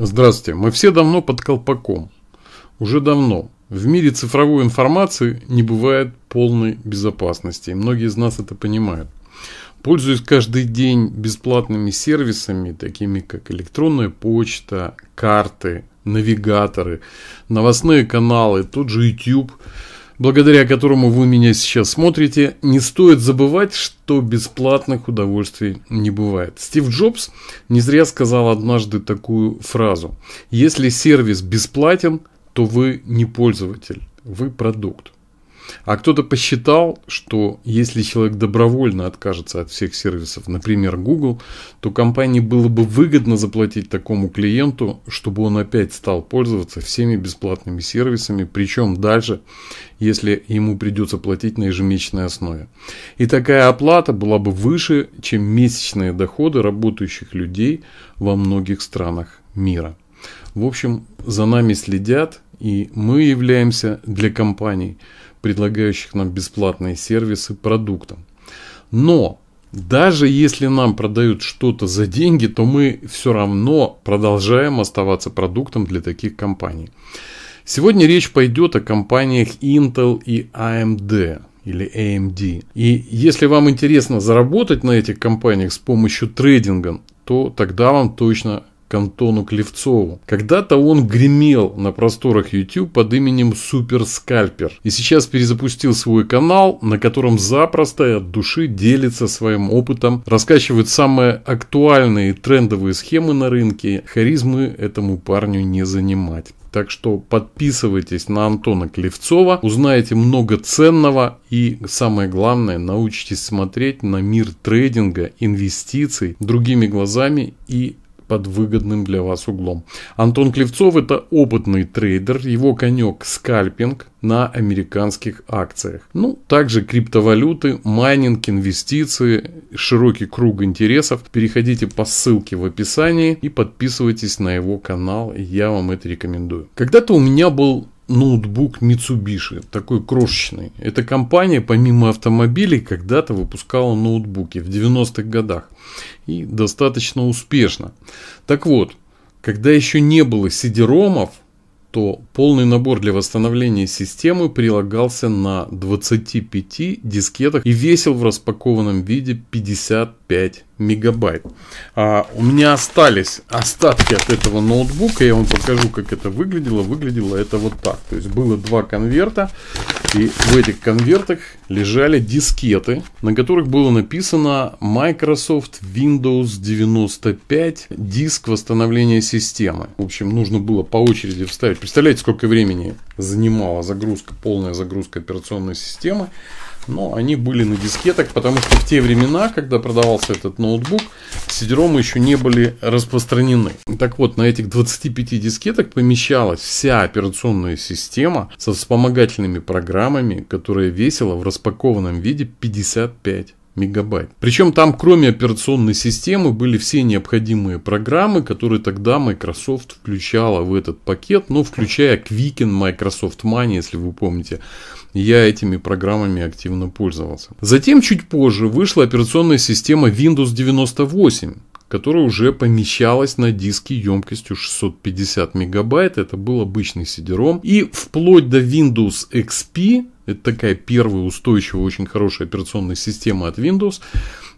Здравствуйте. Мы все давно под колпаком. Уже давно. В мире цифровой информации не бывает полной безопасности. И многие из нас это понимают. Пользуюсь каждый день бесплатными сервисами, такими как электронная почта, карты, навигаторы, новостные каналы, тот же YouTube – благодаря которому вы меня сейчас смотрите, не стоит забывать, что бесплатных удовольствий не бывает. Стив Джобс не зря сказал однажды такую фразу. Если сервис бесплатен, то вы не пользователь, вы продукт. А кто-то посчитал, что если человек добровольно откажется от всех сервисов, например, Google, то компании было бы выгодно заплатить такому клиенту, чтобы он опять стал пользоваться всеми бесплатными сервисами, причем даже если ему придется платить на ежемесячной основе. И такая оплата была бы выше, чем месячные доходы работающих людей во многих странах мира. В общем, за нами следят, и мы являемся для компаний – предлагающих нам бесплатные сервисы продуктам. Но даже если нам продают что-то за деньги, то мы все равно продолжаем оставаться продуктом для таких компаний. Сегодня речь пойдет о компаниях Intel и AMD или AMD. И если вам интересно заработать на этих компаниях с помощью трейдинга, то тогда вам точно к Антону Клевцову. Когда-то он гремел на просторах YouTube под именем Супер Скальпер. И сейчас перезапустил свой канал, на котором запросто и от души делится своим опытом, раскачивает самые актуальные трендовые схемы на рынке. Харизмы этому парню не занимать. Так что подписывайтесь на Антона Клевцова, узнаете много ценного и самое главное, научитесь смотреть на мир трейдинга, инвестиций другими глазами и под выгодным для вас углом. Антон Клевцов – это опытный трейдер, его конек – скальпинг на американских акциях. Ну, также криптовалюты, майнинг, инвестиции, широкий круг интересов. Переходите по ссылке в описании и подписывайтесь на его канал, я вам это рекомендую. Когда-то у меня был ноутбук Mitsubishi, такой крошечный. Эта компания, помимо автомобилей, когда-то выпускала ноутбуки в 90-х годах. И достаточно успешно. Так вот, когда еще не было сидеромов, то полный набор для восстановления системы прилагался на 25 дискетах и весил в распакованном виде 55 мегабайт. А, у меня остались остатки от этого ноутбука, я вам покажу, как это выглядело. Выглядело это вот так. То есть было два конверта, и в этих конвертах лежали дискеты, на которых было написано Microsoft Windows 95 диск восстановления системы. В общем, нужно было по очереди вставить. Представляете, сколько времени занимала загрузка, полная загрузка операционной системы но они были на дискетах, потому что в те времена, когда продавался этот ноутбук, сидеромы еще не были распространены. Так вот, на этих 25 дискетах помещалась вся операционная система со вспомогательными программами, которая весила в распакованном виде 55 мегабайт. Причем там, кроме операционной системы, были все необходимые программы, которые тогда Microsoft включала в этот пакет, но ну, включая Quicken, Microsoft Money, если вы помните. Я этими программами активно пользовался. Затем чуть позже вышла операционная система Windows 98, которая уже помещалась на диске емкостью 650 мегабайт. Это был обычный сидером. И вплоть до Windows XP это такая первая устойчивая, очень хорошая операционная система от Windows.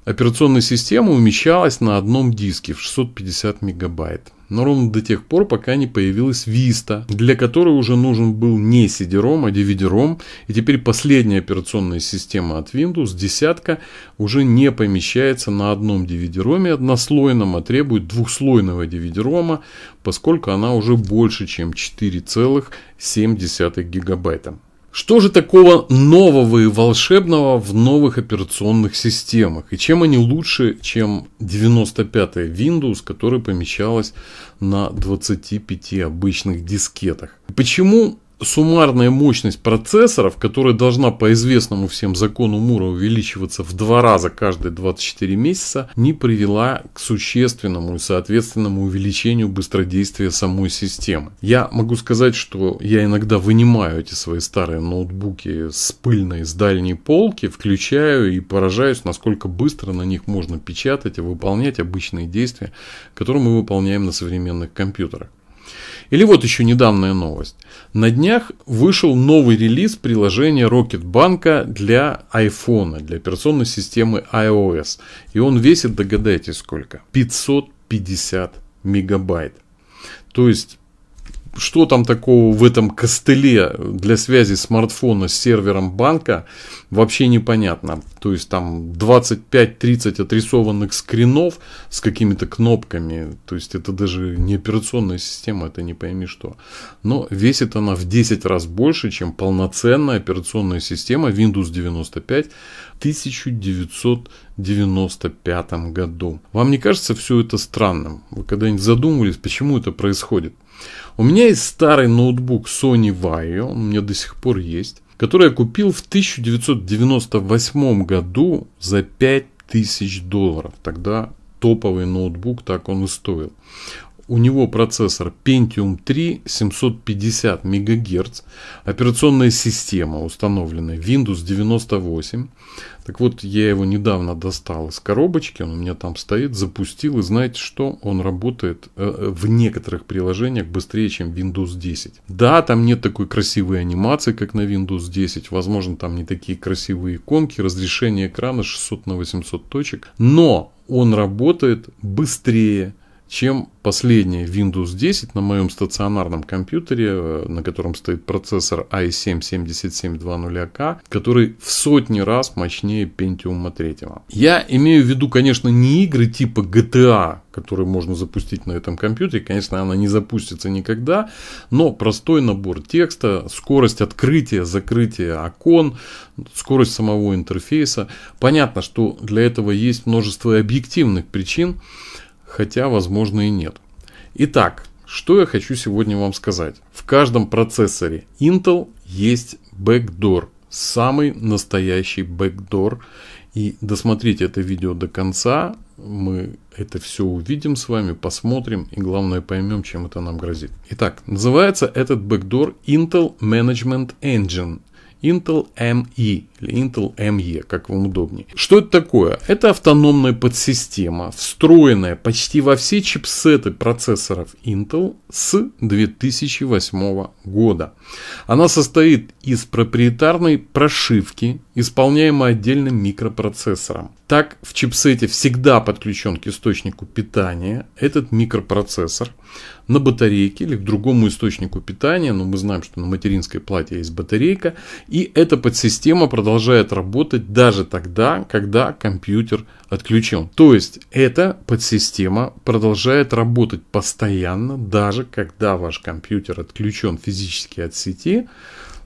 Операционная система умещалась на одном диске в 650 мегабайт. Но ровно до тех пор, пока не появилась Vista, для которой уже нужен был не CD-ROM, а DVD-ROM. И теперь последняя операционная система от Windows, десятка, уже не помещается на одном DVD-ROM однослойном, а требует двухслойного DVD-ROM, поскольку она уже больше, чем 4,7 гигабайта. Что же такого нового и волшебного в новых операционных системах? И чем они лучше, чем 95-я Windows, которая помещалась на 25 обычных дискетах? Почему суммарная мощность процессоров, которая должна по известному всем закону Мура увеличиваться в два раза каждые 24 месяца, не привела к существенному и соответственному увеличению быстродействия самой системы. Я могу сказать, что я иногда вынимаю эти свои старые ноутбуки с пыльной, с дальней полки, включаю и поражаюсь, насколько быстро на них можно печатать и выполнять обычные действия, которые мы выполняем на современных компьютерах. Или вот еще недавняя новость. На днях вышел новый релиз приложения Rocket Rocketbank для iPhone, для операционной системы iOS. И он весит, догадайтесь сколько, 550 мегабайт. То есть что там такого в этом костыле для связи смартфона с сервером банка, вообще непонятно. То есть там 25-30 отрисованных скринов с какими-то кнопками. То есть это даже не операционная система, это не пойми что. Но весит она в 10 раз больше, чем полноценная операционная система Windows 95 1995 году. Вам не кажется все это странным? Вы когда-нибудь задумывались, почему это происходит? У меня есть старый ноутбук Sony Vaio, он у меня до сих пор есть, который я купил в 1998 году за 5000 долларов. Тогда топовый ноутбук, так он и стоил. У него процессор Pentium 3 750 МГц, операционная система установлена Windows 98. Так вот, я его недавно достал из коробочки, он у меня там стоит, запустил, и знаете что? Он работает э, э, в некоторых приложениях быстрее, чем Windows 10. Да, там нет такой красивой анимации, как на Windows 10, возможно, там не такие красивые иконки, разрешение экрана 600 на 800 точек, но он работает быстрее, чем последняя Windows 10 на моем стационарном компьютере, э, на котором стоит процессор i7-7720K, который в сотни раз мощнее Pentium 3. Я имею в виду, конечно, не игры типа GTA, которые можно запустить на этом компьютере. Конечно, она не запустится никогда, но простой набор текста, скорость открытия, закрытия окон, скорость самого интерфейса. Понятно, что для этого есть множество объективных причин, хотя, возможно, и нет. Итак, что я хочу сегодня вам сказать. В каждом процессоре Intel есть бэкдор, самый настоящий бэкдор. И досмотрите это видео до конца, мы это все увидим с вами, посмотрим и главное поймем, чем это нам грозит. Итак, называется этот бэкдор Intel Management Engine Intel ME или Intel ME, как вам удобнее. Что это такое? Это автономная подсистема, встроенная почти во все чипсеты процессоров Intel с 2008 года. Она состоит из проприетарной прошивки исполняемый отдельным микропроцессором. Так в чипсете всегда подключен к источнику питания этот микропроцессор на батарейке или к другому источнику питания, но ну, мы знаем, что на материнской плате есть батарейка, и эта подсистема продолжает работать даже тогда, когда компьютер отключен. То есть эта подсистема продолжает работать постоянно, даже когда ваш компьютер отключен физически от сети,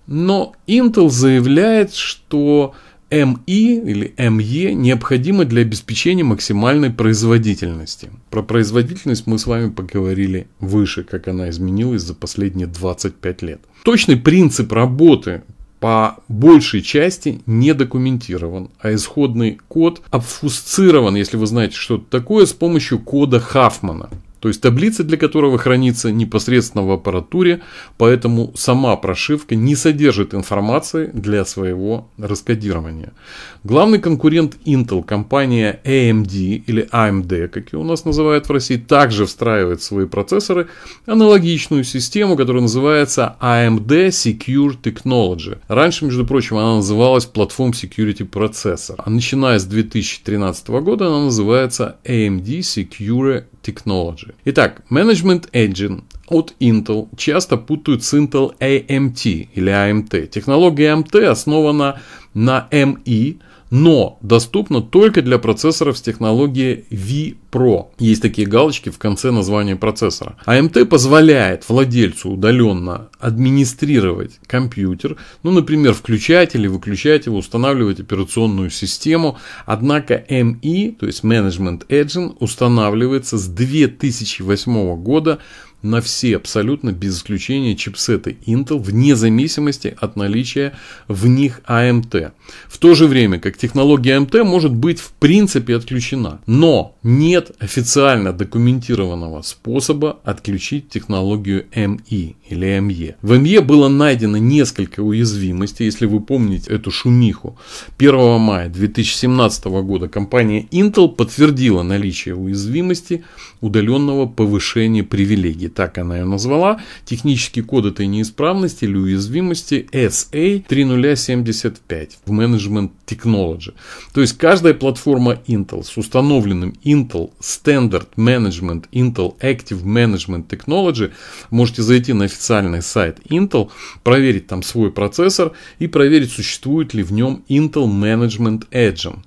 но Intel заявляет, что ME или ME необходимы для обеспечения максимальной производительности. Про производительность мы с вами поговорили выше, как она изменилась за последние 25 лет. Точный принцип работы по большей части не документирован, а исходный код обфусцирован, если вы знаете, что это такое, с помощью кода Хафмана то есть таблица для которого хранится непосредственно в аппаратуре, поэтому сама прошивка не содержит информации для своего раскодирования. Главный конкурент Intel, компания AMD или AMD, как ее у нас называют в России, также встраивает в свои процессоры аналогичную систему, которая называется AMD Secure Technology. Раньше, между прочим, она называлась Platform Security Processor. А начиная с 2013 года она называется AMD Secure Technology. Итак, Management Engine от Intel часто путают с Intel AMT или AMT. Технология AMT основана на MI, e, но доступно только для процессоров с технологией V Pro. Есть такие галочки в конце названия процессора. AMT а позволяет владельцу удаленно администрировать компьютер, ну, например, включать или выключать его, устанавливать операционную систему. Однако ME, то есть Management Engine, устанавливается с 2008 года на все абсолютно без исключения чипсеты Intel, вне зависимости от наличия в них AMT. А в то же время, как технология AMT а может быть в принципе отключена, но нет официально документированного способа отключить технологию ME или МЕ. В МЕ было найдено несколько уязвимостей, если вы помните эту шумиху. 1 мая 2017 года компания Intel подтвердила наличие уязвимости удаленного повышения привилегий. Так она ее назвала. Технический код этой неисправности или уязвимости SA3075 в Management Technology. То есть каждая платформа Intel с установленным Intel Standard Management Intel Active Management Technology можете зайти на официальный официальный сайт Intel, проверить там свой процессор и проверить, существует ли в нем Intel Management Agent.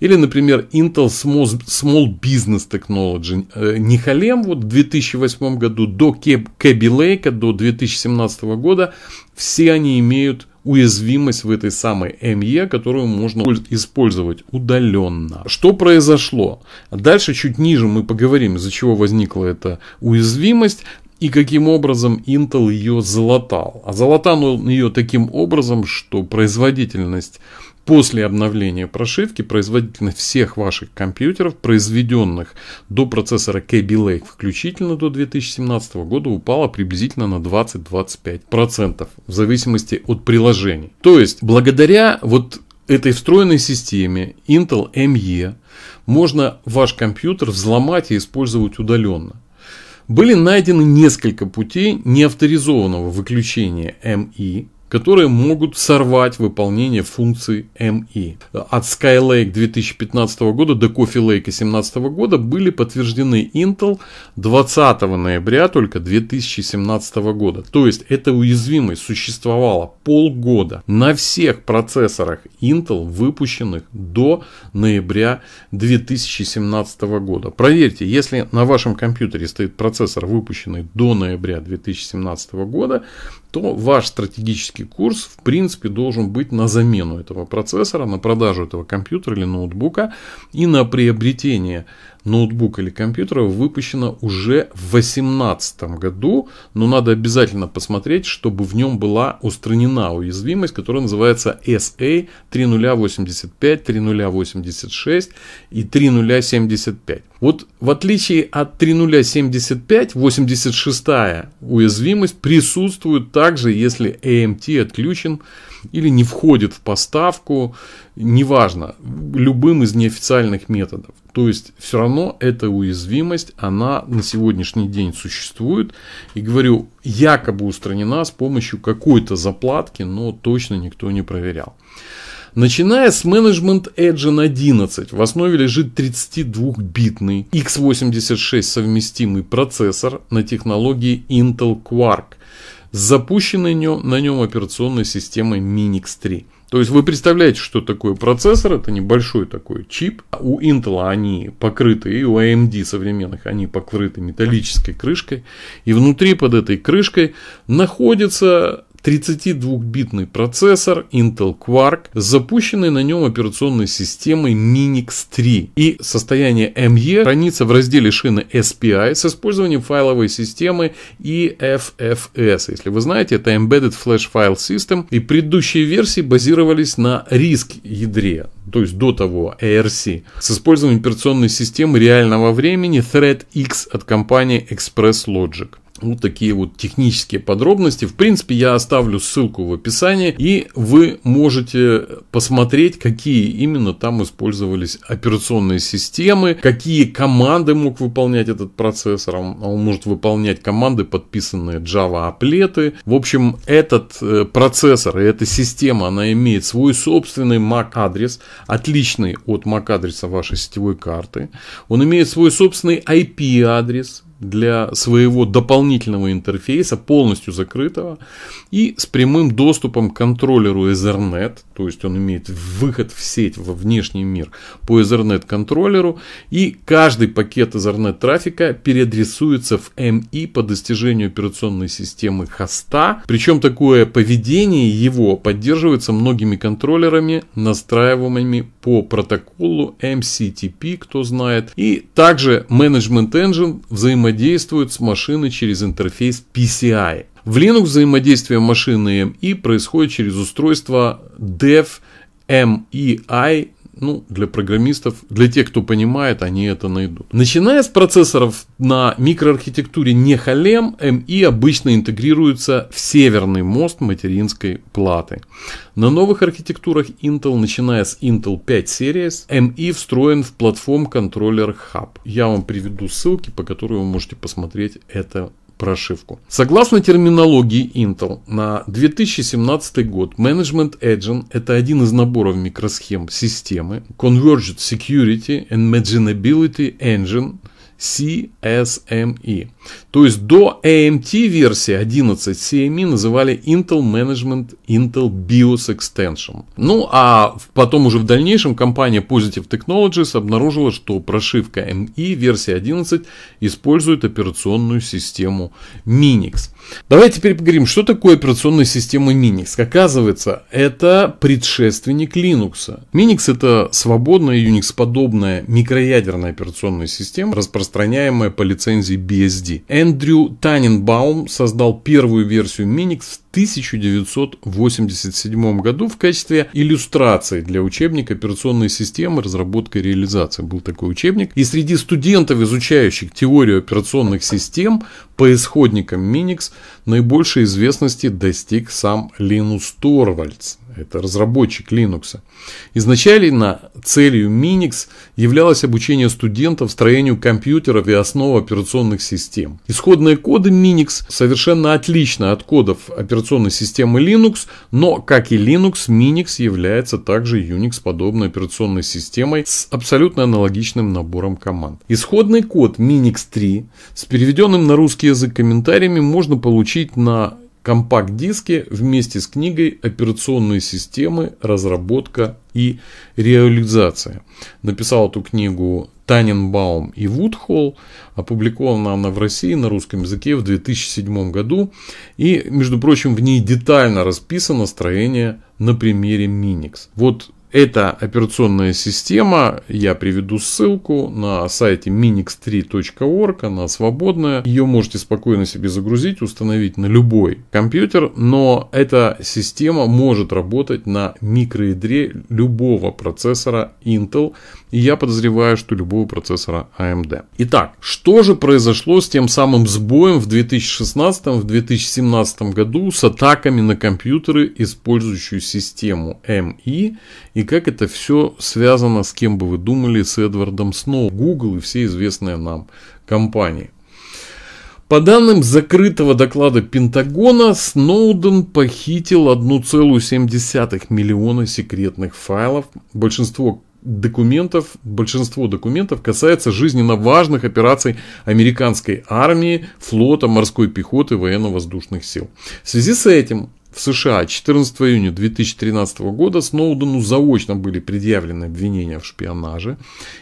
Или, например, Intel Small Business Technology. Э, Нихалем вот в 2008 году до Кэби Лейка, до 2017 года, все они имеют уязвимость в этой самой МЕ, e, которую можно использовать удаленно. Что произошло? Дальше чуть ниже мы поговорим, из-за чего возникла эта уязвимость и каким образом Intel ее залатал. А залатал он ее таким образом, что производительность после обновления прошивки, производительность всех ваших компьютеров, произведенных до процессора Kaby Lake включительно до 2017 года, упала приблизительно на 20-25% в зависимости от приложений. То есть, благодаря вот этой встроенной системе Intel ME можно ваш компьютер взломать и использовать удаленно были найдены несколько путей неавторизованного выключения МИ которые могут сорвать выполнение функции ME. От Skylake 2015 года до Coffee Lake 2017 года были подтверждены Intel 20 ноября только 2017 года. То есть эта уязвимость существовала полгода на всех процессорах Intel, выпущенных до ноября 2017 года. Проверьте, если на вашем компьютере стоит процессор, выпущенный до ноября 2017 года, то ваш стратегический курс, в принципе, должен быть на замену этого процессора, на продажу этого компьютера или ноутбука и на приобретение ноутбук или компьютера выпущена уже в 2018 году, но надо обязательно посмотреть, чтобы в нем была устранена уязвимость, которая называется SA 3085, 3086 и 3075. Вот в отличие от 3075, 86 уязвимость присутствует также, если AMT отключен или не входит в поставку, неважно, любым из неофициальных методов. То есть все равно эта уязвимость, она на сегодняшний день существует. И говорю, якобы устранена с помощью какой-то заплатки, но точно никто не проверял. Начиная с Management Engine 11, в основе лежит 32-битный x86 совместимый процессор на технологии Intel Quark запущенной на нем операционной системой Minix 3. То есть вы представляете, что такое процессор, это небольшой такой чип. У Intel они покрыты, и у AMD современных они покрыты металлической крышкой. И внутри под этой крышкой находится 32-битный процессор Intel Quark запущенный на нем операционной системой Minix 3. И состояние ME хранится в разделе шины SPI с использованием файловой системы EFFS. Если вы знаете, это Embedded Flash File System. И предыдущие версии базировались на RISC ядре, то есть до того ARC, с использованием операционной системы реального времени ThreadX от компании Express Logic вот ну, такие вот технические подробности. В принципе, я оставлю ссылку в описании, и вы можете посмотреть, какие именно там использовались операционные системы, какие команды мог выполнять этот процессор. Он может выполнять команды, подписанные Java аплеты. В общем, этот э, процессор и эта система, она имеет свой собственный MAC-адрес, отличный от MAC-адреса вашей сетевой карты. Он имеет свой собственный IP-адрес, для своего дополнительного интерфейса, полностью закрытого, и с прямым доступом к контроллеру Ethernet, то есть он имеет выход в сеть, во внешний мир по Ethernet контроллеру, и каждый пакет Ethernet трафика переадресуется в MI по достижению операционной системы хоста, причем такое поведение его поддерживается многими контроллерами, настраиваемыми по протоколу MCTP, кто знает, и также Management Engine взаимодействует с машиной через интерфейс PCI. В Linux взаимодействие машины MI происходит через устройство dev MEI ну, для программистов, для тех, кто понимает, они это найдут. Начиная с процессоров на микроархитектуре не халем, МИ e обычно интегрируется в северный мост материнской платы. На новых архитектурах Intel, начиная с Intel 5 Series, MI e встроен в платформ контроллер Hub. Я вам приведу ссылки, по которым вы можете посмотреть это прошивку. Согласно терминологии Intel, на 2017 год Management Agent – это один из наборов микросхем системы Converged Security and Manageability Engine – CSME, то есть до AMT версии 11 CME называли Intel Management Intel BIOS Extension. Ну а потом уже в дальнейшем компания Positive Technologies обнаружила, что прошивка ME версии 11 использует операционную систему Minix. Давайте теперь поговорим, что такое операционная система Minix. Оказывается, это предшественник Linux. Minix это свободная Unix-подобная микроядерная операционная система, распространяемая по лицензии BSD Эндрю Таненбаум создал первую версию Minix в 1987 году в качестве иллюстрации для учебника операционной системы разработка и реализация. Был такой учебник. И среди студентов, изучающих теорию операционных систем по исходникам Minix, наибольшей известности достиг сам Линус Торвальдс. Это разработчик Linux. Изначально целью Minix являлось обучение студентов строению компьютеров и основ операционных систем. Исходные коды Minix совершенно отличны от кодов операционных операционной системы Linux, но, как и Linux, Minix является также Unix-подобной операционной системой с абсолютно аналогичным набором команд. Исходный код Minix 3 с переведенным на русский язык комментариями можно получить на компакт-диске вместе с книгой «Операционные системы. Разработка и реализация». Написал эту книгу Таненбаум и Вудхолл. Опубликована она в России на русском языке в 2007 году. И, между прочим, в ней детально расписано строение на примере Minix. Вот эта операционная система, я приведу ссылку на сайте minix3.org, она свободная. Ее можете спокойно себе загрузить, установить на любой компьютер, но эта система может работать на микроядре любого процессора Intel и я подозреваю, что любого процессора AMD. А Итак, что же произошло с тем самым сбоем в 2016-2017 году с атаками на компьютеры, использующие систему MI, и как это все связано, с кем бы вы думали, с Эдвардом Сноу, Google и все известные нам компании. По данным закрытого доклада Пентагона, Сноуден похитил 1,7 миллиона секретных файлов, большинство документов, большинство документов касается жизненно важных операций американской армии, флота, морской пехоты, военно-воздушных сил. В связи с этим в США 14 июня 2013 года Сноудену заочно были предъявлены обвинения в шпионаже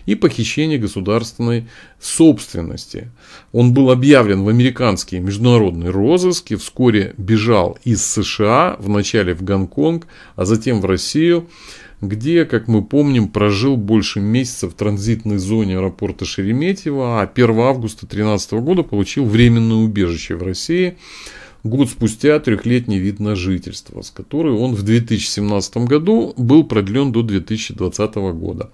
и похищении государственной собственности. Он был объявлен в американский международный розыск и вскоре бежал из США, вначале в Гонконг, а затем в Россию где, как мы помним, прожил больше месяца в транзитной зоне аэропорта Шереметьево, а 1 августа 2013 года получил временное убежище в России, год спустя трехлетний вид на жительство, с которой он в 2017 году был продлен до 2020 года.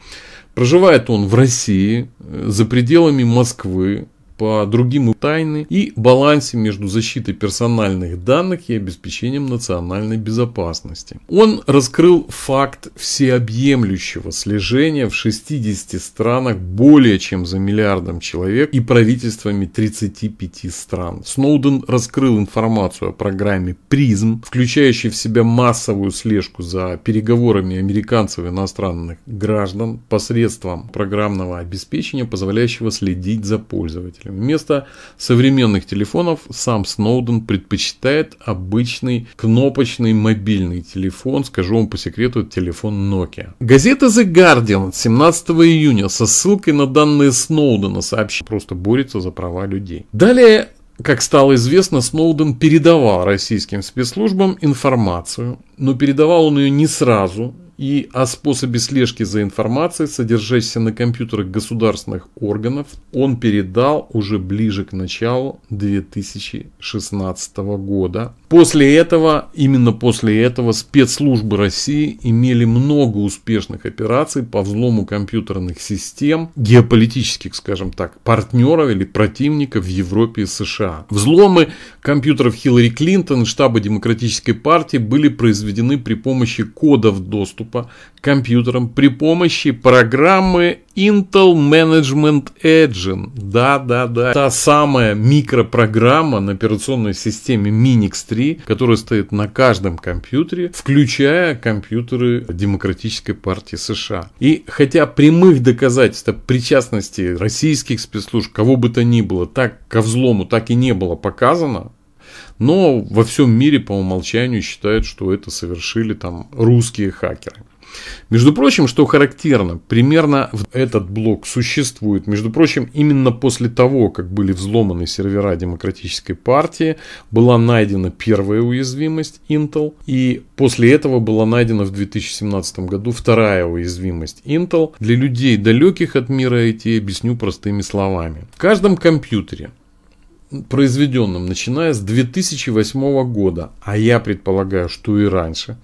Проживает он в России, э, за пределами Москвы, по другим тайны и балансе между защитой персональных данных и обеспечением национальной безопасности. Он раскрыл факт всеобъемлющего слежения в 60 странах более чем за миллиардом человек и правительствами 35 стран. Сноуден раскрыл информацию о программе «Призм», включающей в себя массовую слежку за переговорами американцев и иностранных граждан посредством программного обеспечения, позволяющего следить за пользователем пользователя. Вместо современных телефонов сам Сноуден предпочитает обычный кнопочный мобильный телефон, скажу вам по секрету, телефон Nokia. Газета The Guardian 17 июня со ссылкой на данные Сноудена сообщает, просто борется за права людей. Далее как стало известно, Сноуден передавал российским спецслужбам информацию, но передавал он ее не сразу, и о способе слежки за информацией, содержащейся на компьютерах государственных органов, он передал уже ближе к началу 2016 года После этого, именно после этого, спецслужбы России имели много успешных операций по взлому компьютерных систем геополитических, скажем так, партнеров или противников в Европе и США. Взломы компьютеров Хиллари Клинтон, штаба Демократической партии были произведены при помощи кодов доступа к компьютерам, при помощи программы Intel Management Engine. Да, да, да. Та самая микропрограмма на операционной системе Minix 3 которая стоит на каждом компьютере, включая компьютеры Демократической партии США. И хотя прямых доказательств причастности российских спецслужб, кого бы то ни было, так ко взлому так и не было показано, но во всем мире по умолчанию считают, что это совершили там русские хакеры. Между прочим, что характерно, примерно этот блок существует, между прочим, именно после того, как были взломаны сервера Демократической партии, была найдена первая уязвимость Intel, и после этого была найдена в 2017 году вторая уязвимость Intel. Для людей, далеких от мира IT, объясню простыми словами. В каждом компьютере произведенным, начиная с 2008 года, а я предполагаю, что и раньше,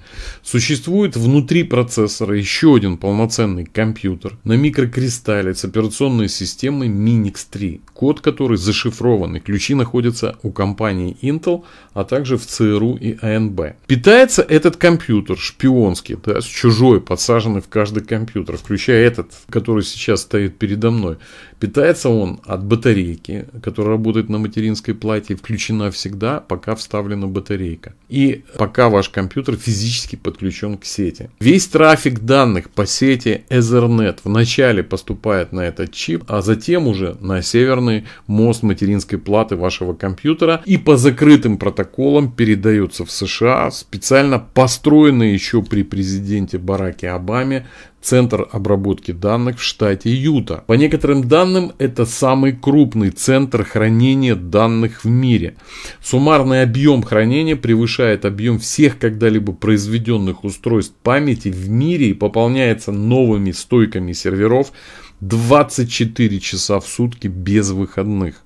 существует внутри процессора еще один полноценный компьютер на микрокристалле с операционной системой Minix 3, код которой зашифрован, и ключи находятся у компании Intel, а также в ЦРУ и АНБ. Питается этот компьютер шпионский, да, чужой, подсаженный в каждый компьютер, включая этот, который сейчас стоит передо мной. Питается он от батарейки, которая работает на материале, материнской плате включена всегда, пока вставлена батарейка. И пока ваш компьютер физически подключен к сети. Весь трафик данных по сети Ethernet вначале поступает на этот чип, а затем уже на северный мост материнской платы вашего компьютера и по закрытым протоколам передается в США специально построенные еще при президенте Бараке Обаме центр обработки данных в штате Юта. По некоторым данным, это самый крупный центр хранения данных в мире. Суммарный объем хранения превышает объем всех когда-либо произведенных устройств памяти в мире и пополняется новыми стойками серверов 24 часа в сутки без выходных.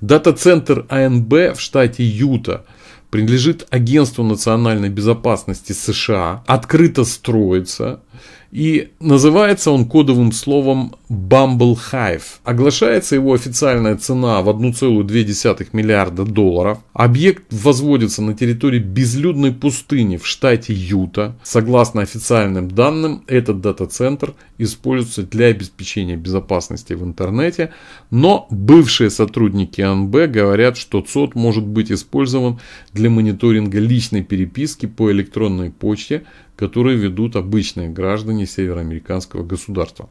Дата-центр АНБ в штате Юта принадлежит Агентству национальной безопасности США, открыто строится и называется он кодовым словом Bumble Hive. Оглашается его официальная цена в 1,2 миллиарда долларов. Объект возводится на территории безлюдной пустыни в штате Юта. Согласно официальным данным, этот дата-центр используется для обеспечения безопасности в интернете. Но бывшие сотрудники НБ говорят, что ЦОД может быть использован для мониторинга личной переписки по электронной почте которые ведут обычные граждане североамериканского государства.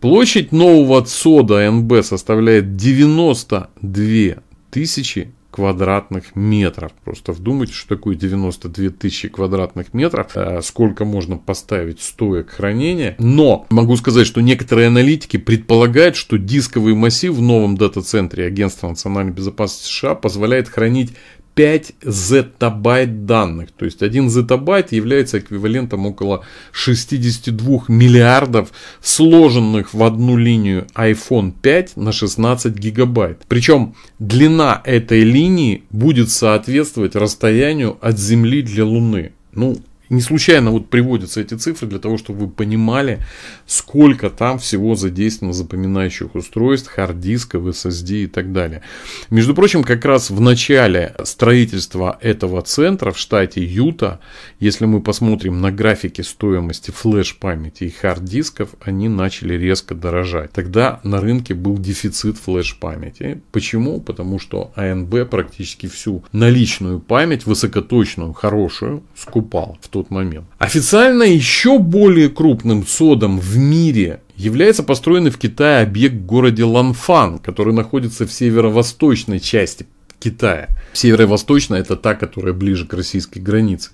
Площадь нового ЦОДа НБ составляет 92 тысячи квадратных метров. Просто вдумайтесь, что такое 92 тысячи квадратных метров, э, сколько можно поставить стоек хранения. Но могу сказать, что некоторые аналитики предполагают, что дисковый массив в новом дата-центре Агентства национальной безопасности США позволяет хранить 5 зетабайт данных. То есть 1 зетабайт является эквивалентом около 62 миллиардов сложенных в одну линию iPhone 5 на 16 гигабайт. Причем длина этой линии будет соответствовать расстоянию от Земли для Луны. Ну, не случайно вот приводятся эти цифры для того, чтобы вы понимали, сколько там всего задействовано запоминающих устройств, хард-дисков, SSD и так далее. Между прочим, как раз в начале строительства этого центра в штате Юта, если мы посмотрим на графики стоимости флеш-памяти и хард-дисков, они начали резко дорожать. Тогда на рынке был дефицит флеш-памяти. Почему? Потому что АНБ практически всю наличную память, высокоточную, хорошую, скупал. В тот момент. Официально еще более крупным содом в мире является построенный в Китае объект в городе Ланфан, который находится в северо-восточной части Китая. Северо-восточная это та, которая ближе к российской границе.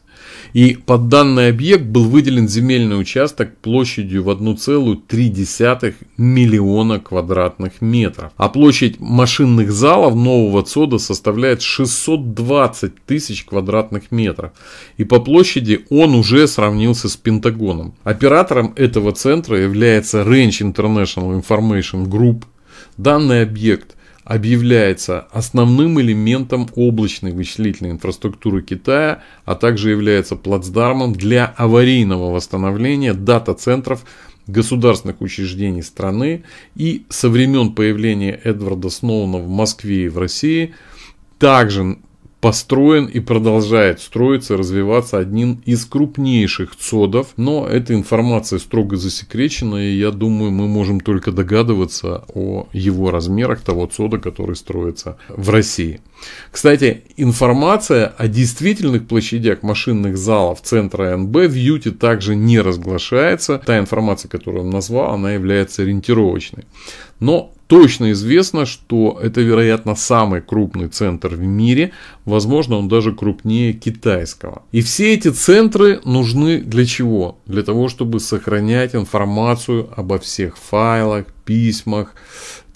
И под данный объект был выделен земельный участок площадью в 1,3 миллиона квадратных метров. А площадь машинных залов нового ЦОДа составляет 620 тысяч квадратных метров. И по площади он уже сравнился с Пентагоном. Оператором этого центра является Range International Information Group. Данный объект объявляется основным элементом облачной вычислительной инфраструктуры Китая, а также является плацдармом для аварийного восстановления дата-центров государственных учреждений страны и со времен появления Эдварда Сноуна в Москве и в России также построен и продолжает строиться, развиваться один из крупнейших ЦОДов. Но эта информация строго засекречена, и я думаю, мы можем только догадываться о его размерах того ЦОДа, который строится в России. Кстати, информация о действительных площадях машинных залов центра НБ в Юте также не разглашается. Та информация, которую он назвал, она является ориентировочной. Но Точно известно, что это, вероятно, самый крупный центр в мире, возможно, он даже крупнее китайского. И все эти центры нужны для чего? Для того, чтобы сохранять информацию обо всех файлах, письмах,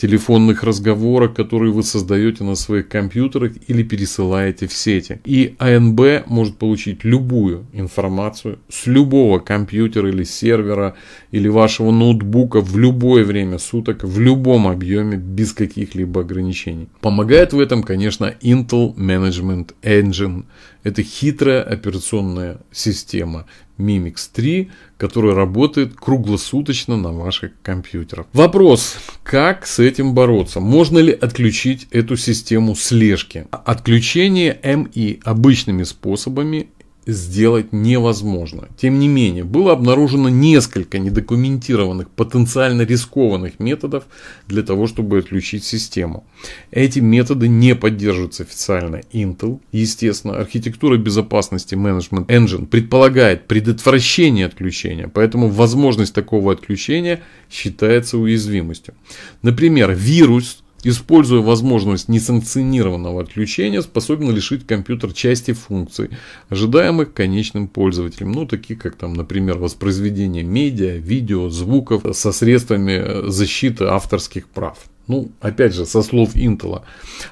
телефонных разговорах, которые вы создаете на своих компьютерах или пересылаете в сети. И АНБ может получить любую информацию с любого компьютера или сервера или вашего ноутбука в любое время суток, в любом объеме, без каких-либо ограничений. Помогает в этом, конечно, Intel Management Engine. Это хитрая операционная система, Mimix 3, который работает круглосуточно на ваших компьютерах. Вопрос, как с этим бороться? Можно ли отключить эту систему слежки? Отключение МИ обычными способами сделать невозможно. Тем не менее, было обнаружено несколько недокументированных, потенциально рискованных методов для того, чтобы отключить систему. Эти методы не поддерживаются официально Intel. Естественно, архитектура безопасности Management Engine предполагает предотвращение отключения, поэтому возможность такого отключения считается уязвимостью. Например, вирус, используя возможность несанкционированного отключения, способен лишить компьютер части функций, ожидаемых конечным пользователем. Ну, такие как там, например, воспроизведение медиа, видео, звуков со средствами э, защиты авторских прав. Ну, опять же, со слов Intel.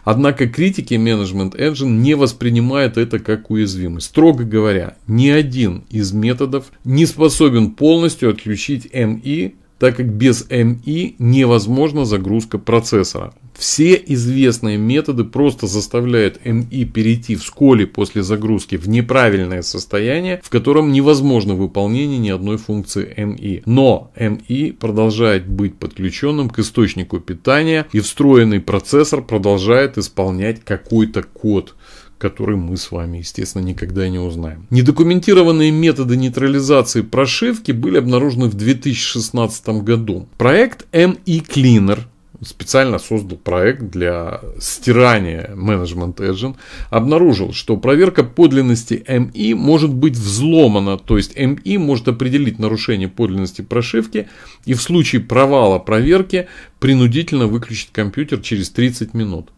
Однако критики Management Engine не воспринимают это как уязвимость. Строго говоря, ни один из методов не способен полностью отключить ME так как без MI невозможна загрузка процессора. Все известные методы просто заставляют MI перейти вскоре после загрузки в неправильное состояние, в котором невозможно выполнение ни одной функции MI. Но MI продолжает быть подключенным к источнику питания и встроенный процессор продолжает исполнять какой-то код который мы с вами, естественно, никогда не узнаем. Недокументированные методы нейтрализации прошивки были обнаружены в 2016 году. Проект ME Cleaner специально создал проект для стирания Management Agent, обнаружил, что проверка подлинности MI e может быть взломана, то есть MI e может определить нарушение подлинности прошивки и в случае провала проверки принудительно выключить компьютер через 30 минут.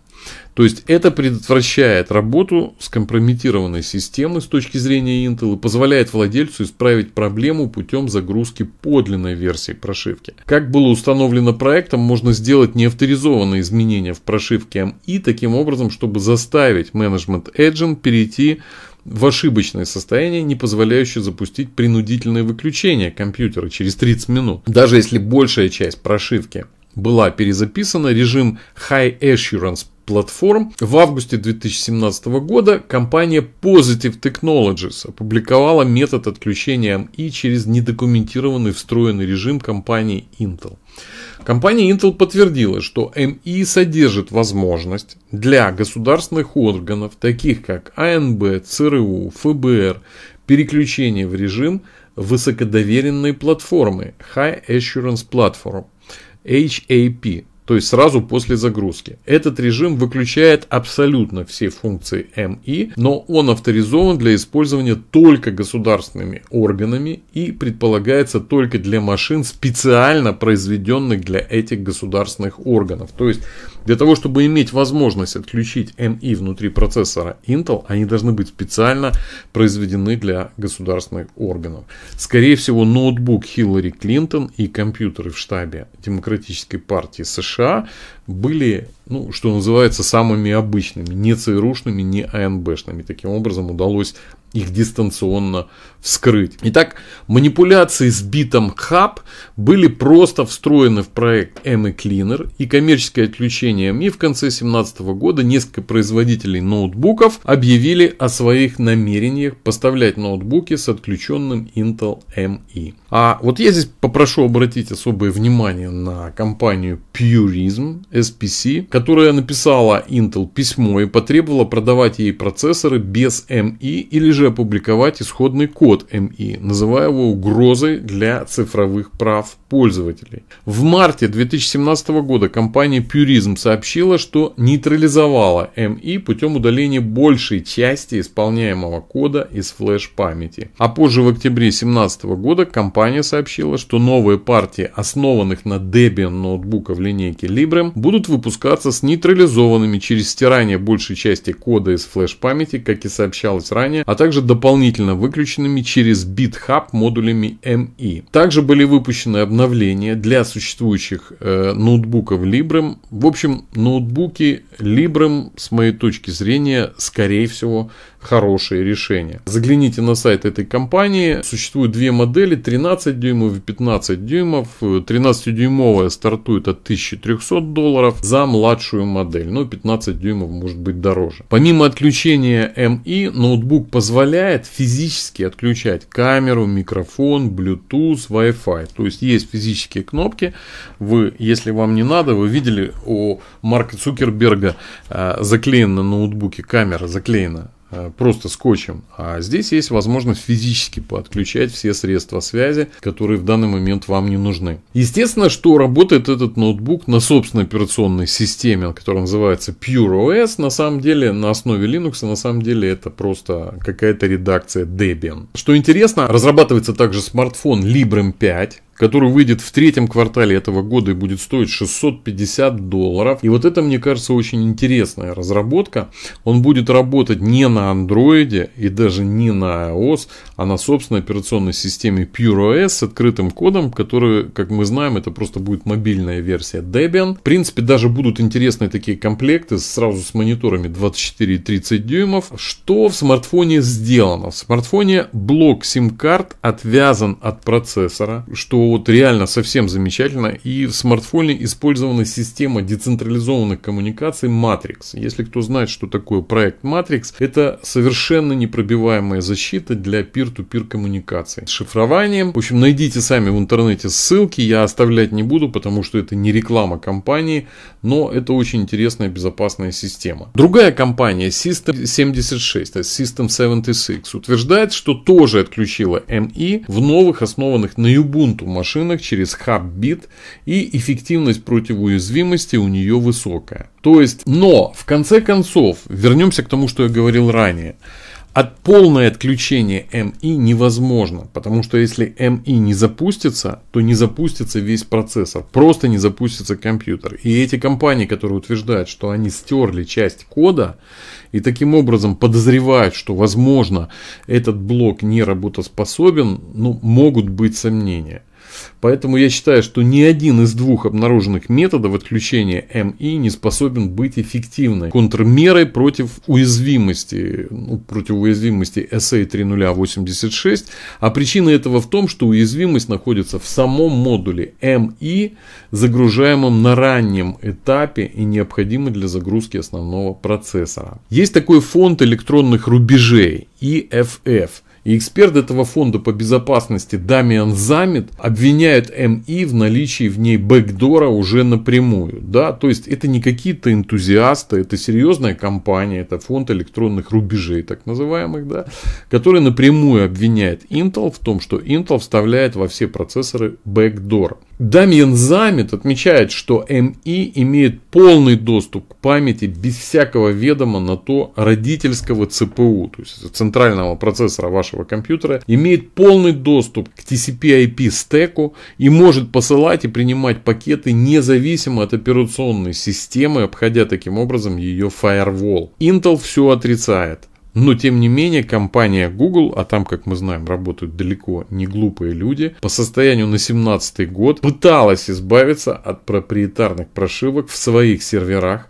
То есть это предотвращает работу с компрометированной системы с точки зрения Intel и позволяет владельцу исправить проблему путем загрузки подлинной версии прошивки. Как было установлено проектом, можно сделать неавторизованные изменения в прошивке MI e таким образом, чтобы заставить менеджмент Agent перейти в ошибочное состояние, не позволяющее запустить принудительное выключение компьютера через 30 минут. Даже если большая часть прошивки была перезаписана, режим High Assurance платформ, в августе 2017 года компания Positive Technologies опубликовала метод отключения MI через недокументированный встроенный режим компании Intel. Компания Intel подтвердила, что МИ содержит возможность для государственных органов, таких как АНБ, ЦРУ, ФБР, переключения в режим высокодоверенной платформы High Assurance Platform, HAP, то есть сразу после загрузки. Этот режим выключает абсолютно все функции МИ, но он авторизован для использования только государственными органами и предполагается только для машин, специально произведенных для этих государственных органов. То есть для того, чтобы иметь возможность отключить MI внутри процессора Intel, они должны быть специально произведены для государственных органов. Скорее всего, ноутбук Хиллари Клинтон и компьютеры в штабе Демократической партии США были, ну, что называется, самыми обычными, не ЦРУшными, не АНБшными. Таким образом, удалось их дистанционно вскрыть. Итак, манипуляции с битом хаб были просто встроены в проект ME Cleaner и коммерческое отключение МИ в конце 2017 года несколько производителей ноутбуков объявили о своих намерениях поставлять ноутбуки с отключенным Intel ME. А вот я здесь попрошу обратить особое внимание на компанию Purism SPC, которая написала Intel письмо и потребовала продавать ей процессоры без ME или же уже опубликовать исходный код МИ, называя его угрозой для цифровых прав пользователей. В марте 2017 года компания Purism сообщила, что нейтрализовала MI e путем удаления большей части исполняемого кода из флеш-памяти. А позже в октябре 2017 года компания сообщила, что новые партии основанных на Debian ноутбуков в линейке Librem будут выпускаться с нейтрализованными через стирание большей части кода из флеш-памяти, как и сообщалось ранее, а также дополнительно выключенными через BitHub модулями MI. E. Также были выпущены обновления обновление для существующих э, ноутбуков Librem. В общем, ноутбуки Librem, с моей точки зрения, скорее всего, хорошее решение. Загляните на сайт этой компании. существуют две модели 13 дюймов и 15 дюймов. 13-дюймовая стартует от 1300 долларов за младшую модель. Но 15 дюймов может быть дороже. Помимо отключения MI, ноутбук позволяет физически отключать камеру, микрофон, Bluetooth, Wi-Fi. То есть есть физические кнопки. Вы, если вам не надо, вы видели у Марка Цукерберга э, заклеен на ноутбуке камера, заклеена Э, просто скотчем. А здесь есть возможность физически подключать все средства связи, которые в данный момент вам не нужны. Естественно, что работает этот ноутбук на собственной операционной системе, которая называется Pure OS, На самом деле, на основе Linux, на самом деле, это просто какая-то редакция Debian. Что интересно, разрабатывается также смартфон Librem 5, который выйдет в третьем квартале этого года и будет стоить 650 долларов. И вот это, мне кажется, очень интересная разработка. Он будет работать не на Android и даже не на iOS, а на собственной операционной системе PureOS с открытым кодом, который, как мы знаем, это просто будет мобильная версия Debian. В принципе, даже будут интересные такие комплекты сразу с мониторами 24 и 30 дюймов. Что в смартфоне сделано? В смартфоне блок сим-карт отвязан от процессора, что вот реально совсем замечательно. И в смартфоне использована система децентрализованных коммуникаций Matrix. Если кто знает, что такое проект Matrix, это совершенно непробиваемая защита для peer-to-peer коммуникации. С шифрованием. В общем, найдите сами в интернете ссылки. Я оставлять не буду, потому что это не реклама компании, но это очень интересная безопасная система. Другая компания System 76, System 76, утверждает, что тоже отключила MI в новых основанных на Ubuntu машинах через хаббит и эффективность против уязвимости у нее высокая. То есть, но в конце концов, вернемся к тому, что я говорил ранее. От полное отключение МИ невозможно, потому что если МИ не запустится, то не запустится весь процессор, просто не запустится компьютер. И эти компании, которые утверждают, что они стерли часть кода и таким образом подозревают, что возможно этот блок не работоспособен, ну, могут быть сомнения. Поэтому я считаю, что ни один из двух обнаруженных методов отключения МИ не способен быть эффективной контрмерой против уязвимости, ну, против уязвимости SA 3086. А, а причина этого в том, что уязвимость находится в самом модуле МИ, загружаемом на раннем этапе и необходимо для загрузки основного процессора. Есть такой фонд электронных рубежей EFF. И эксперт этого фонда по безопасности Дамиан Замет обвиняет МИ в наличии в ней бэкдора уже напрямую. Да? То есть это не какие-то энтузиасты, это серьезная компания, это фонд электронных рубежей так называемых, да? который напрямую обвиняет Intel в том, что Intel вставляет во все процессоры бэкдор. Дамьен Замит отмечает, что МИ имеет полный доступ к памяти без всякого ведома на то родительского ЦПУ, то есть центрального процессора вашего компьютера, имеет полный доступ к TCP-IP стеку и может посылать и принимать пакеты независимо от операционной системы, обходя таким образом ее firewall. Intel все отрицает. Но, тем не менее, компания Google, а там, как мы знаем, работают далеко не глупые люди, по состоянию на 2017 год пыталась избавиться от проприетарных прошивок в своих серверах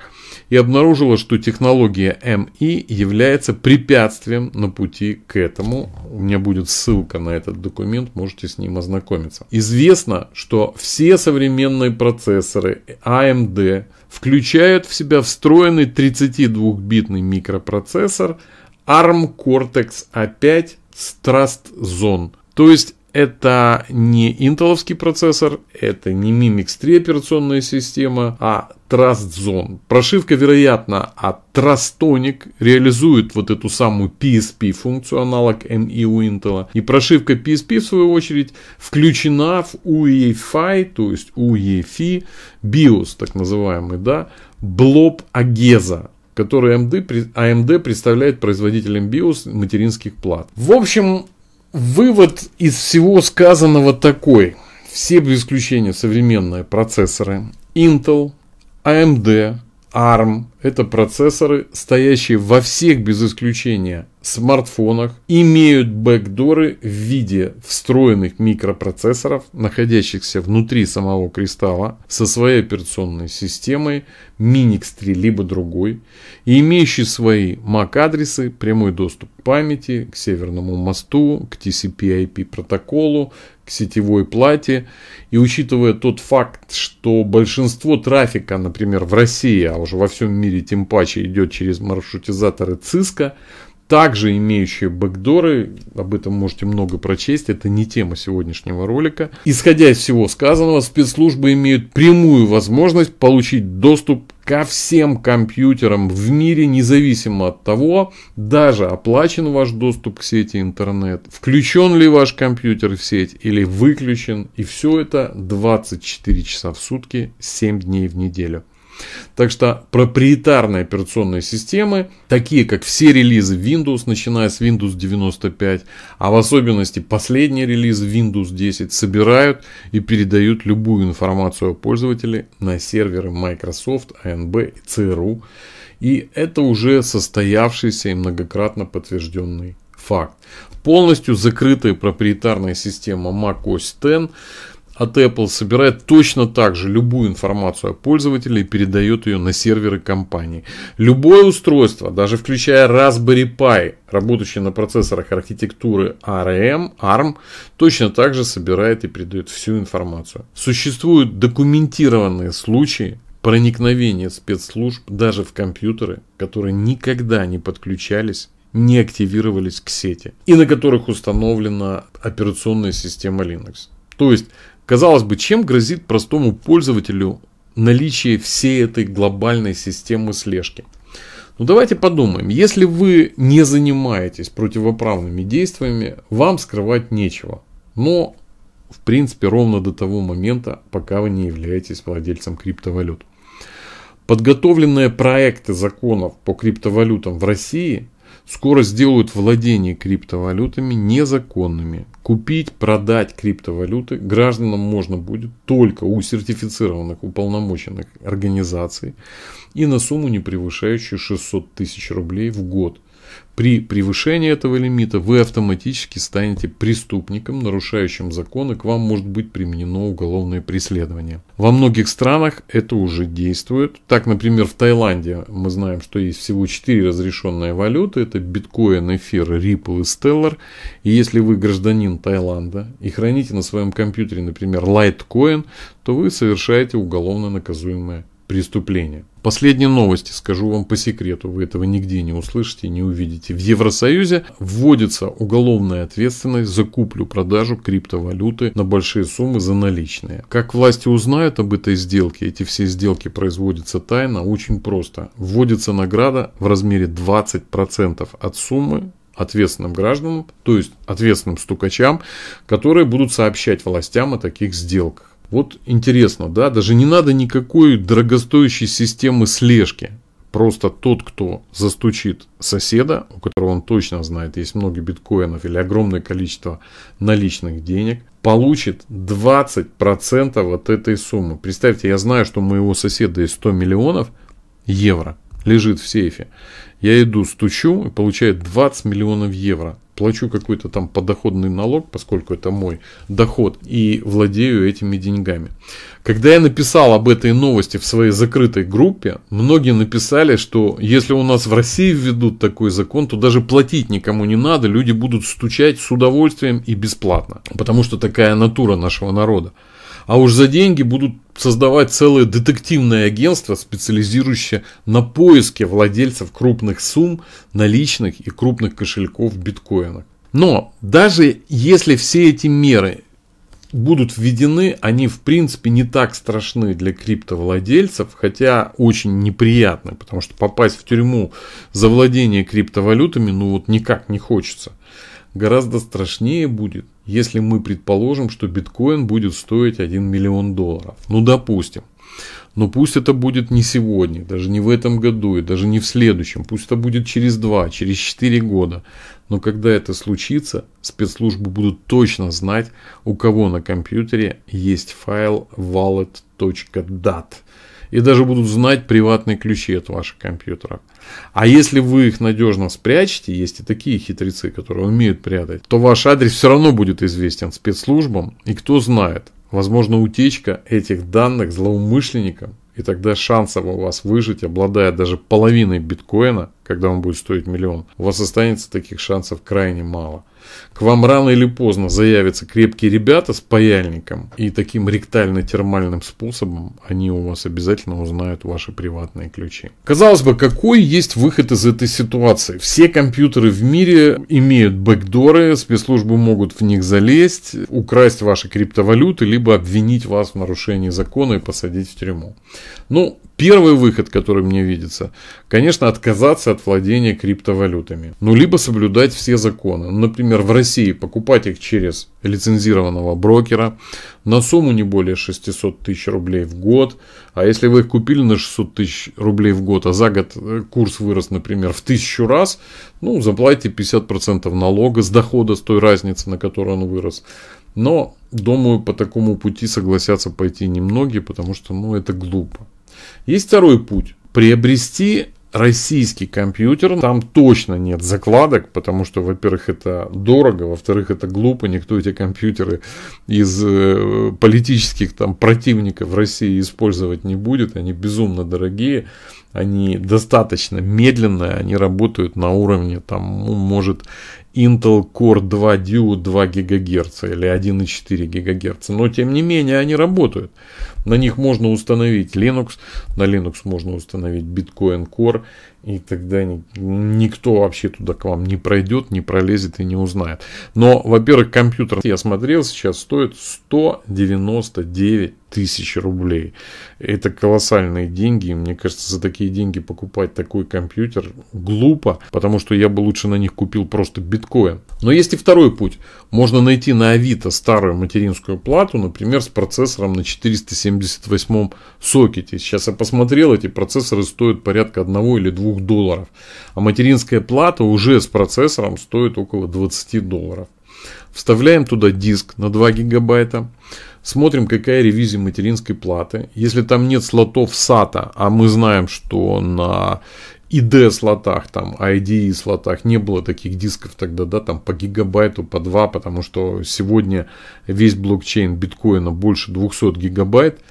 и обнаружила, что технология MI e является препятствием на пути к этому. У меня будет ссылка на этот документ, можете с ним ознакомиться. Известно, что все современные процессоры AMD включают в себя встроенный 32-битный микропроцессор – ARM Cortex A5 с Trust Zone. То есть это не интеловский процессор, это не Mimix 3 операционная система, а TrustZone. Прошивка, вероятно, от Trustonic реализует вот эту самую PSP функцию, аналог ME у Intel. И прошивка PSP, в свою очередь, включена в UEFI, то есть UEFI BIOS, так называемый, да, blob Агеза который AMD, AMD представляет производителем BIOS материнских плат. В общем, вывод из всего сказанного такой. Все без исключения современные процессоры Intel, AMD, ARM – это процессоры, стоящие во всех без исключения смартфонах, имеют бэкдоры в виде встроенных микропроцессоров, находящихся внутри самого кристалла со своей операционной системой Minix 3 либо другой, и имеющие свои MAC-адресы, прямой доступ к памяти, к северному мосту, к TCP-IP протоколу, к сетевой плате. И учитывая тот факт, что большинство трафика, например, в России, а уже во всем мире тем паче идет через маршрутизаторы Cisco, также имеющие бэкдоры, об этом можете много прочесть, это не тема сегодняшнего ролика. Исходя из всего сказанного, спецслужбы имеют прямую возможность получить доступ ко всем компьютерам в мире, независимо от того, даже оплачен ваш доступ к сети интернет, включен ли ваш компьютер в сеть или выключен. И все это 24 часа в сутки, 7 дней в неделю. Так что проприетарные операционные системы, такие как все релизы Windows, начиная с Windows 95, а в особенности последний релиз Windows 10, собирают и передают любую информацию о пользователе на серверы Microsoft, АНБ и ЦРУ. И это уже состоявшийся и многократно подтвержденный факт. Полностью закрытая проприетарная система macOS X от Apple собирает точно так же любую информацию о пользователе и передает ее на серверы компании. Любое устройство, даже включая Raspberry Pi, работающий на процессорах архитектуры ARM, ARM точно так же собирает и передает всю информацию. Существуют документированные случаи проникновения спецслужб даже в компьютеры, которые никогда не подключались не активировались к сети и на которых установлена операционная система Linux. То есть Казалось бы, чем грозит простому пользователю наличие всей этой глобальной системы слежки? Ну давайте подумаем, если вы не занимаетесь противоправными действиями, вам скрывать нечего. Но, в принципе, ровно до того момента, пока вы не являетесь владельцем криптовалют. Подготовленные проекты законов по криптовалютам в России скоро сделают владение криптовалютами незаконными Купить, продать криптовалюты гражданам можно будет только у сертифицированных уполномоченных организаций и на сумму, не превышающую 600 тысяч рублей в год. При превышении этого лимита вы автоматически станете преступником, нарушающим закон, и к вам может быть применено уголовное преследование. Во многих странах это уже действует. Так, например, в Таиланде мы знаем, что есть всего 4 разрешенные валюты. Это биткоин, эфир, Ripple и Stellar. И если вы гражданин Таиланда и храните на своем компьютере, например, Litecoin, то вы совершаете уголовно наказуемое преступления. Последние новости, скажу вам по секрету, вы этого нигде не услышите, не увидите. В Евросоюзе вводится уголовная ответственность за куплю-продажу криптовалюты на большие суммы за наличные. Как власти узнают об этой сделке, эти все сделки производятся тайно, очень просто. Вводится награда в размере 20% от суммы, ответственным гражданам, то есть ответственным стукачам, которые будут сообщать властям о таких сделках. Вот интересно, да, даже не надо никакой дорогостоящей системы слежки. Просто тот, кто застучит соседа, у которого он точно знает, есть много биткоинов или огромное количество наличных денег, получит 20% от этой суммы. Представьте, я знаю, что у моего соседа есть 100 миллионов евро, лежит в сейфе. Я иду, стучу и получаю 20 миллионов евро. Плачу какой-то там подоходный налог, поскольку это мой доход, и владею этими деньгами. Когда я написал об этой новости в своей закрытой группе, многие написали, что если у нас в России введут такой закон, то даже платить никому не надо, люди будут стучать с удовольствием и бесплатно, потому что такая натура нашего народа. А уж за деньги будут создавать целое детективное агентство, специализирующее на поиске владельцев крупных сумм, наличных и крупных кошельков биткоина. Но даже если все эти меры будут введены, они в принципе не так страшны для криптовладельцев, хотя очень неприятны, потому что попасть в тюрьму за владение криптовалютами, ну вот никак не хочется. Гораздо страшнее будет, если мы предположим, что биткоин будет стоить 1 миллион долларов. Ну, допустим. Но пусть это будет не сегодня, даже не в этом году и даже не в следующем. Пусть это будет через 2, через 4 года. Но когда это случится, спецслужбы будут точно знать, у кого на компьютере есть файл wallet.dat и даже будут знать приватные ключи от ваших компьютеров. А если вы их надежно спрячете, есть и такие хитрецы, которые умеют прятать, то ваш адрес все равно будет известен спецслужбам, и кто знает, возможно утечка этих данных злоумышленникам, и тогда шансов у вас выжить, обладая даже половиной биткоина, когда он будет стоить миллион, у вас останется таких шансов крайне мало. К вам рано или поздно заявятся крепкие ребята с паяльником, и таким ректально-термальным способом они у вас обязательно узнают ваши приватные ключи. Казалось бы, какой есть выход из этой ситуации? Все компьютеры в мире имеют бэкдоры, спецслужбы могут в них залезть, украсть ваши криптовалюты, либо обвинить вас в нарушении закона и посадить в тюрьму. Ну, первый выход, который мне видится, конечно, отказаться от владения криптовалютами. Ну, либо соблюдать все законы. Ну, например, в России покупать их через лицензированного брокера на сумму не более 600 тысяч рублей в год. А если вы их купили на 600 тысяч рублей в год, а за год э, курс вырос, например, в тысячу раз, ну, заплатите 50% налога с дохода, с той разницы, на которую он вырос. Но, думаю, по такому пути согласятся пойти немногие, потому что, ну, это глупо. Есть второй путь. Приобрести российский компьютер, там точно нет закладок, потому что, во-первых, это дорого, во-вторых, это глупо, никто эти компьютеры из э, политических там противников России использовать не будет, они безумно дорогие, они достаточно медленные, они работают на уровне, там, ну, может, Intel Core 2 Duo 2 ГГц или 1,4 ГГц, но тем не менее они работают. На них можно установить Linux, на Linux можно установить Bitcoin Core и тогда никто вообще туда к вам не пройдет, не пролезет и не узнает. Но, во-первых, компьютер, я смотрел, сейчас стоит 199 тысяч рублей. Это колоссальные деньги. И мне кажется, за такие деньги покупать такой компьютер глупо, потому что я бы лучше на них купил просто биткоин. Но есть и второй путь. Можно найти на Авито старую материнскую плату, например, с процессором на 478 сокете. Сейчас я посмотрел, эти процессоры стоят порядка одного или двух долларов. А материнская плата уже с процессором стоит около 20 долларов. Вставляем туда диск на 2 гигабайта. Смотрим, какая ревизия материнской платы. Если там нет слотов SATA, а мы знаем, что на ID-слотах, там, IDE-слотах не было таких дисков тогда, да, там по гигабайту, по 2, потому что сегодня весь блокчейн биткоина больше 200 гигабайт –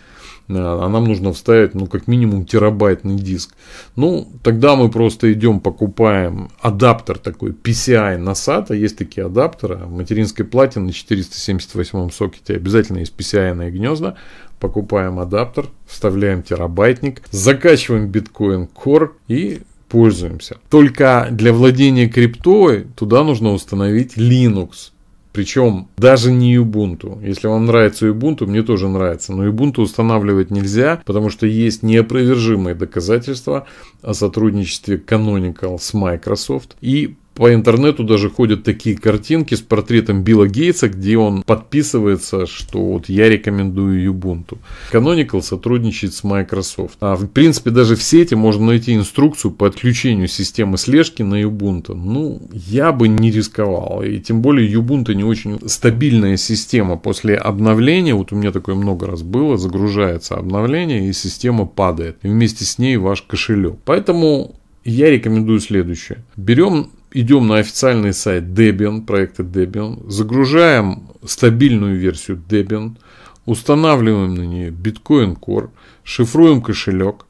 а нам нужно вставить, ну, как минимум терабайтный диск. Ну, тогда мы просто идем, покупаем адаптер такой PCI на SATA, а есть такие адаптеры, в материнской плате на 478 сокете обязательно есть PCI на гнезда, покупаем адаптер, вставляем терабайтник, закачиваем биткоин Core и пользуемся. Только для владения криптой туда нужно установить Linux. Причем даже не Ubuntu. Если вам нравится Ubuntu, мне тоже нравится. Но Ubuntu устанавливать нельзя, потому что есть неопровержимые доказательства о сотрудничестве Canonical с Microsoft и по интернету даже ходят такие картинки с портретом Билла Гейтса, где он подписывается, что вот я рекомендую Ubuntu. Canonical сотрудничает с Microsoft. А в принципе даже в сети можно найти инструкцию по отключению системы слежки на Ubuntu. Ну, я бы не рисковал. И тем более Ubuntu не очень стабильная система. После обновления, вот у меня такое много раз было, загружается обновление и система падает. И вместе с ней ваш кошелек. Поэтому я рекомендую следующее. Берем идем на официальный сайт Debian, проекта Debian, загружаем стабильную версию Debian, устанавливаем на нее Bitcoin Core, шифруем кошелек,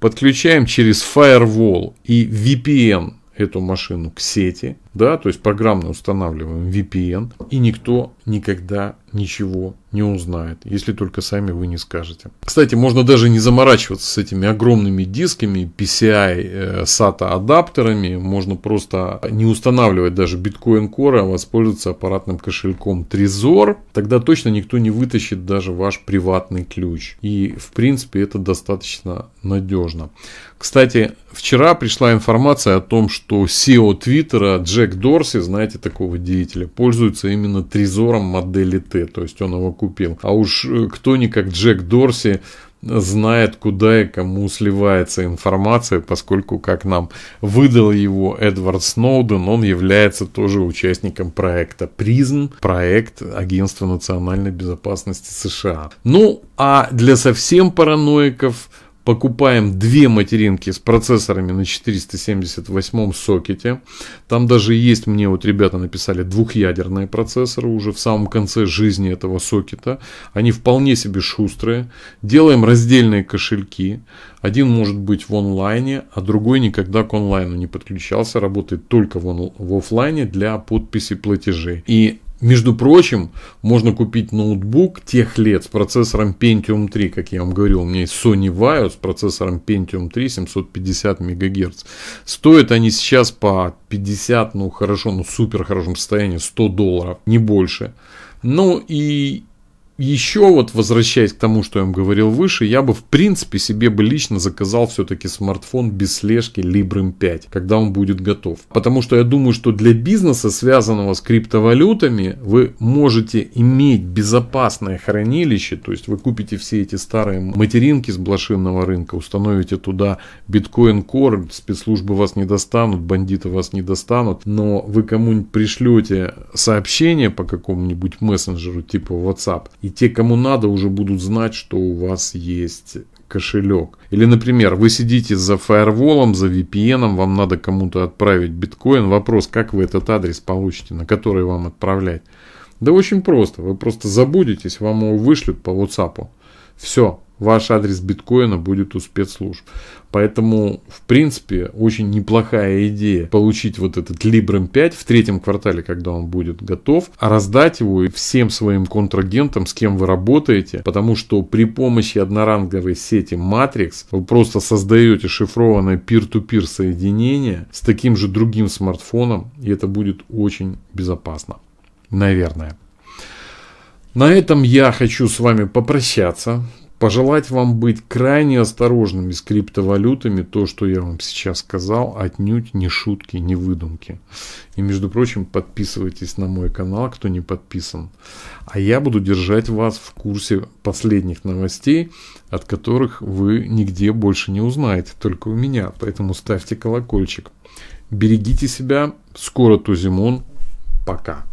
подключаем через Firewall и VPN эту машину к сети, да, то есть программно устанавливаем VPN, и никто никогда ничего не узнает, если только сами вы не скажете. Кстати, можно даже не заморачиваться с этими огромными дисками, PCI, э, SATA адаптерами, можно просто не устанавливать даже Bitcoin Core, а воспользоваться аппаратным кошельком Trezor, тогда точно никто не вытащит даже ваш приватный ключ. И в принципе это достаточно надежно. Кстати, вчера пришла информация о том, что CEO Твиттера Джек Джек Дорси, знаете такого деятеля, пользуется именно трезором модели Т, то есть он его купил. А уж э, кто не как Джек Дорси знает, куда и кому сливается информация, поскольку, как нам выдал его Эдвард Сноуден, он является тоже участником проекта «Призм», проект Агентства национальной безопасности США. Ну, а для совсем параноиков – покупаем две материнки с процессорами на 478 сокете. Там даже есть, мне вот ребята написали, двухъядерные процессоры уже в самом конце жизни этого сокета. Они вполне себе шустрые. Делаем раздельные кошельки. Один может быть в онлайне, а другой никогда к онлайну не подключался. Работает только в, он, в офлайне для подписи платежей. И между прочим, можно купить ноутбук тех лет с процессором Pentium 3, как я вам говорил, у меня есть Sony Vaio с процессором Pentium 3 750 МГц. Стоят они сейчас по 50, ну хорошо, ну супер хорошем состоянии, 100 долларов, не больше. Ну и еще вот возвращаясь к тому, что я вам говорил выше, я бы в принципе себе бы лично заказал все-таки смартфон без слежки Librem 5, когда он будет готов. Потому что я думаю, что для бизнеса, связанного с криптовалютами, вы можете иметь безопасное хранилище, то есть вы купите все эти старые материнки с блошинного рынка, установите туда биткоин Core, спецслужбы вас не достанут, бандиты вас не достанут, но вы кому-нибудь пришлете сообщение по какому-нибудь мессенджеру типа WhatsApp, и те, кому надо, уже будут знать, что у вас есть кошелек. Или, например, вы сидите за фаерволом, за VPN, вам надо кому-то отправить биткоин. Вопрос, как вы этот адрес получите, на который вам отправлять. Да очень просто. Вы просто забудетесь, вам его вышлют по WhatsApp. Все, ваш адрес биткоина будет у спецслужб. Поэтому, в принципе, очень неплохая идея получить вот этот Librem 5 в третьем квартале, когда он будет готов, а раздать его всем своим контрагентам, с кем вы работаете, потому что при помощи одноранговой сети Matrix вы просто создаете шифрованное peer-to-peer соединение с таким же другим смартфоном, и это будет очень безопасно. Наверное. На этом я хочу с вами попрощаться. Пожелать вам быть крайне осторожными с криптовалютами. То, что я вам сейчас сказал, отнюдь не шутки, не выдумки. И, между прочим, подписывайтесь на мой канал, кто не подписан. А я буду держать вас в курсе последних новостей, от которых вы нигде больше не узнаете, только у меня. Поэтому ставьте колокольчик. Берегите себя. Скоро Тузимон. Пока.